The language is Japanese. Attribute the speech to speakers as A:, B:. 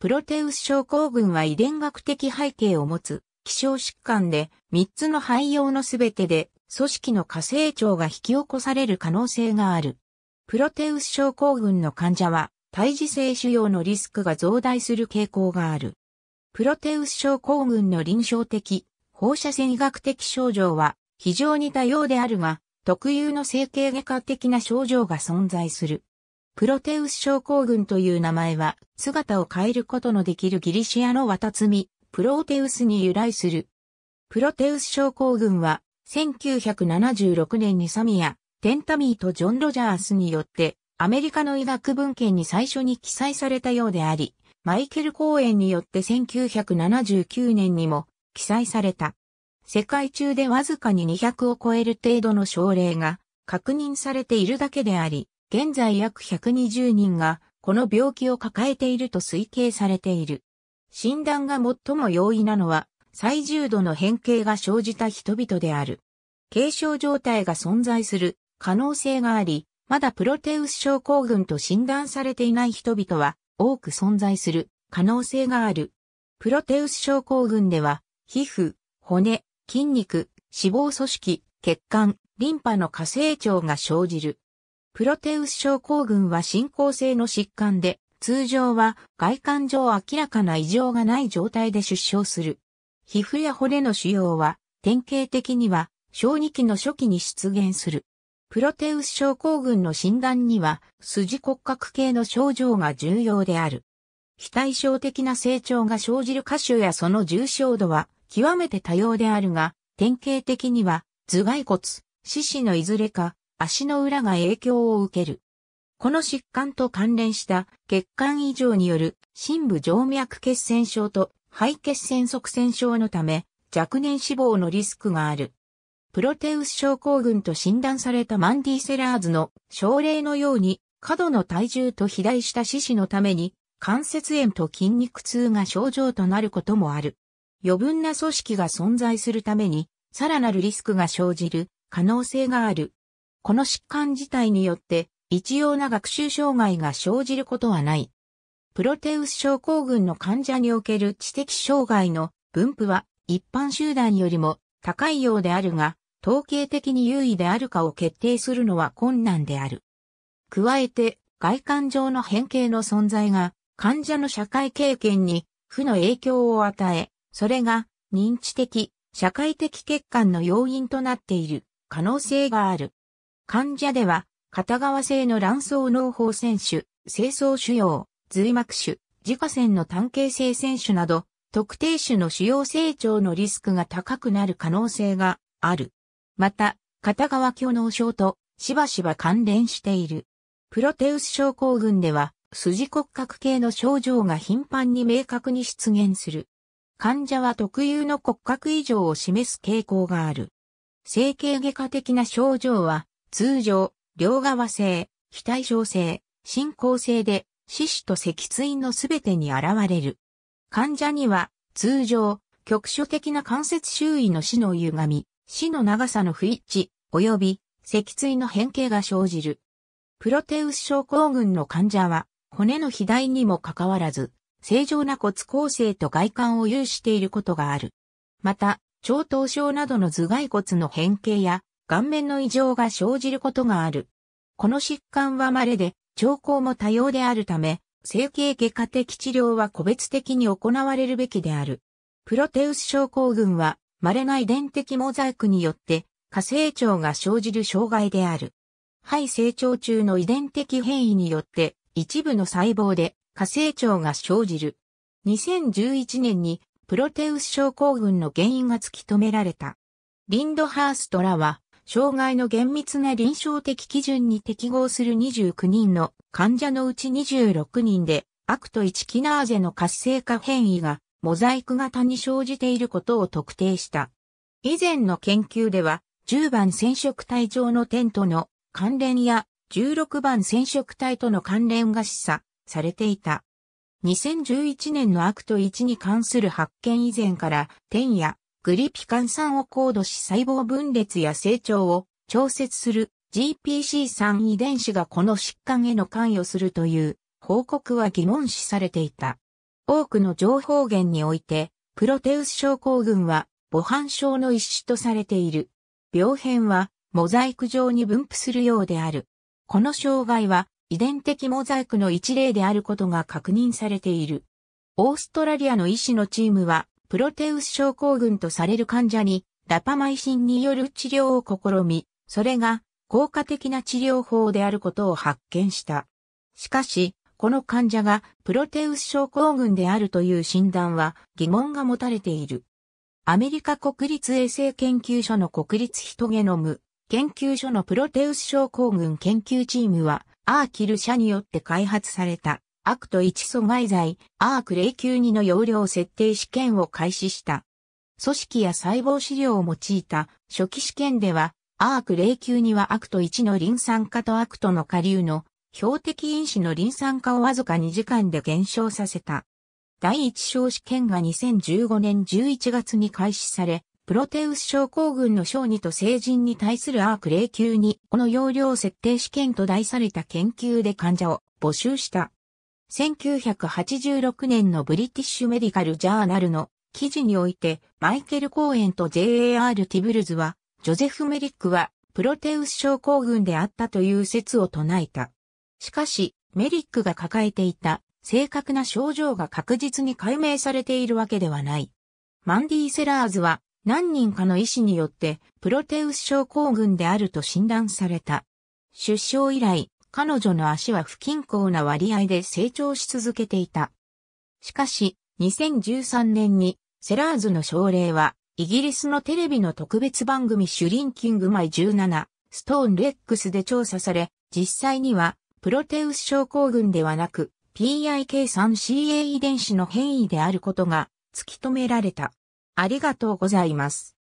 A: プロテウス症候群は遺伝学的背景を持つ希少疾患で3つの肺用のすべてで組織の過成長が引き起こされる可能性がある。プロテウス症候群の患者は胎児性腫瘍のリスクが増大する傾向がある。プロテウス症候群の臨床的、放射線医学的症状は非常に多様であるが、特有の整形外科的な症状が存在する。プロテウス症候群という名前は、姿を変えることのできるギリシアの綿摘み、プロテウスに由来する。プロテウス症候群は、1976年にサミア、テンタミーとジョン・ロジャースによって、アメリカの医学文献に最初に記載されたようであり、マイケル・公演によって1979年にも記載された。世界中でわずかに200を超える程度の症例が確認されているだけであり、現在約120人がこの病気を抱えていると推計されている。診断が最も容易なのは最重度の変形が生じた人々である。軽症状態が存在する可能性があり、まだプロテウス症候群と診断されていない人々は多く存在する可能性がある。プロテウス症候群では、皮膚、骨、筋肉、脂肪組織、血管、リンパの過成長が生じる。プロテウス症候群は進行性の疾患で、通常は外観上明らかな異常がない状態で出生する。皮膚や骨の腫瘍は、典型的には、小児期の初期に出現する。プロテウス症候群の診断には、筋骨格系の症状が重要である。非対称的な成長が生じる箇所やその重症度は、極めて多様であるが、典型的には、頭蓋骨、四肢のいずれか、足の裏が影響を受ける。この疾患と関連した血管異常による深部静脈血栓症と肺血栓塞栓症のため若年死亡のリスクがある。プロテウス症候群と診断されたマンディセラーズの症例のように過度の体重と肥大した四肢のために関節炎と筋肉痛が症状となることもある。余分な組織が存在するためにさらなるリスクが生じる可能性がある。この疾患自体によって一様な学習障害が生じることはない。プロテウス症候群の患者における知的障害の分布は一般集団よりも高いようであるが、統計的に優位であるかを決定するのは困難である。加えて、外観上の変形の存在が患者の社会経験に負の影響を与え、それが認知的、社会的欠陥の要因となっている可能性がある。患者では、片側性の卵巣脳胞腺腫、精巣腫瘍、髄膜腫、自家腺の単形性腺腫など、特定種の腫瘍成長のリスクが高くなる可能性がある。また、片側虚脳症としばしば関連している。プロテウス症候群では、筋骨格系の症状が頻繁に明確に出現する。患者は特有の骨格異常を示す傾向がある。整形外科的な症状は、通常、両側性、非対称性、進行性で、四肢と脊椎のすべてに現れる。患者には、通常、局所的な関節周囲の死の歪み、死の長さの不一致、及び、脊椎の変形が生じる。プロテウス症候群の患者は、骨の肥大にもかかわらず、正常な骨構成と外観を有していることがある。また、超頭症などの頭蓋骨の変形や顔面の異常が生じることがある。この疾患は稀で、兆候も多様であるため、整形外科的治療は個別的に行われるべきである。プロテウス症候群は、稀な遺伝的モザイクによって、過成長が生じる障害である。肺成長中の遺伝的変異によって、一部の細胞で過成長が生じる。2011年にプロテウス症候群の原因が突き止められた。リンドハーストラは、障害の厳密な臨床的基準に適合する29人の患者のうち26人で、アクト1キナーゼの活性化変異がモザイク型に生じていることを特定した。以前の研究では、10番染色体上の点との関連や16番染色体との関連が示唆されていた。2011年のアクト1に関する発見以前から、点やグリピカン酸を高度し細胞分裂や成長を調節する GPC3 遺伝子がこの疾患への関与するという報告は疑問視されていた。多くの情報源において、プロテウス症候群は母反症の一種とされている。病変はモザイク状に分布するようである。この障害は遺伝的モザイクの一例であることが確認されている。オーストラリアの医師のチームはプロテウス症候群とされる患者に、ラパマイシンによる治療を試み、それが効果的な治療法であることを発見した。しかし、この患者がプロテウス症候群であるという診断は疑問が持たれている。アメリカ国立衛生研究所の国立ヒトゲノム研究所のプロテウス症候群研究チームはアーキル社によって開発されたアクと一阻害罪、アーク0 9 2の容量設定試験を開始した。組織や細胞資料を用いた初期試験では、アーク0 9 2はアクト1のリン酸化とアクトの下流の標的因子のリン酸化をわずか2時間で減少させた。第一小試験が2015年11月に開始され、プロテウス症候群の小児と成人に対するアーク0 9 2この容量設定試験と題された研究で患者を募集した。1986年のブリティッシュメディカルジャーナルの記事において、マイケル・コーエンと J.A.R. ティブルズは、ジョゼフ・メリックは、プロテウス症候群であったという説を唱えた。しかし、メリックが抱えていた正確な症状が確実に解明されているわけではない。マンディ・セラーズは何人かの医師によってプロテウス症候群であると診断された。出生以来、彼女の足は不均衡な割合で成長し続けていた。しかし、2013年にセラーズの症例は、イギリスのテレビの特別番組シュリンキングマイ17、ストーンレックスで調査され、実際には、プロテウス症候群ではなく、PIK3CA 遺伝子の変異であることが突き止められた。ありがとうございます。